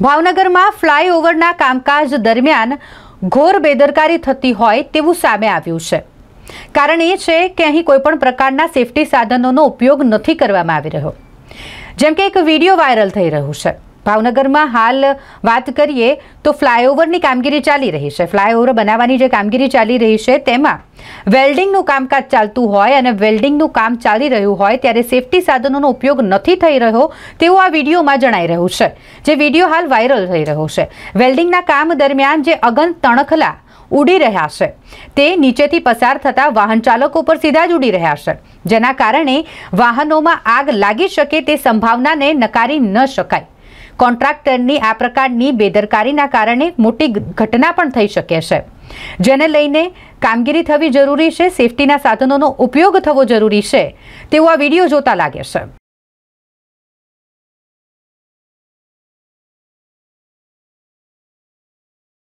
ભાવનગરમાં ફ્લાયઓવરના કામકાજ દરમિયાન ઘોર બેદરકારી થતી હોય તેવું સામે આવ્યું છે કારણ એ છે કે અહીં કોઈપણ પ્રકારના સેફટી સાધનોનો ઉપયોગ નથી કરવામાં આવી રહ્યો જેમ કે એક વિડીયો વાયરલ થઈ રહ્યો છે ભાવનગરમાં હાલ વાત કરીએ તો ફ્લાયઓવરની કામગીરી ચાલી રહી છે ફ્લાયઓવર બનાવવાની જે કામગીરી ચાલી રહી છે તેમાં વેલ્ડિંગનું કામકાજ ચાલતું હોય અને વેલ્ડિંગનું કામ ચાલી રહ્યું હોય ત્યારે સેફ્ટી સાધનોનો ઉપયોગ નથી થઈ રહ્યો તેવું આ વિડીયોમાં જણાઈ રહ્યું છે જે વિડીયો હાલ વાયરલ થઈ રહ્યો છે વેલ્ડિંગના કામ દરમિયાન જે અગન તણખલા ઉડી રહ્યા છે તે નીચેથી પસાર થતા વાહન ચાલકો પર સીધા જ ઉડી રહ્યા છે જેના કારણે વાહનોમાં આગ લાગી શકે તે સંભાવનાને નકારી ન શકાય કોન્ટ્રાક્ટરની આ પ્રકારની બેદરકારીના કારણે મોટી ઘટના પણ થઈ શકે છે જેને લઈને કામગીરી થવી જરૂરી છે સેફટીના સાધનોનો ઉપયોગ થવો જરૂરી છે તેવો આ વિડીયો જોતા લાગે છે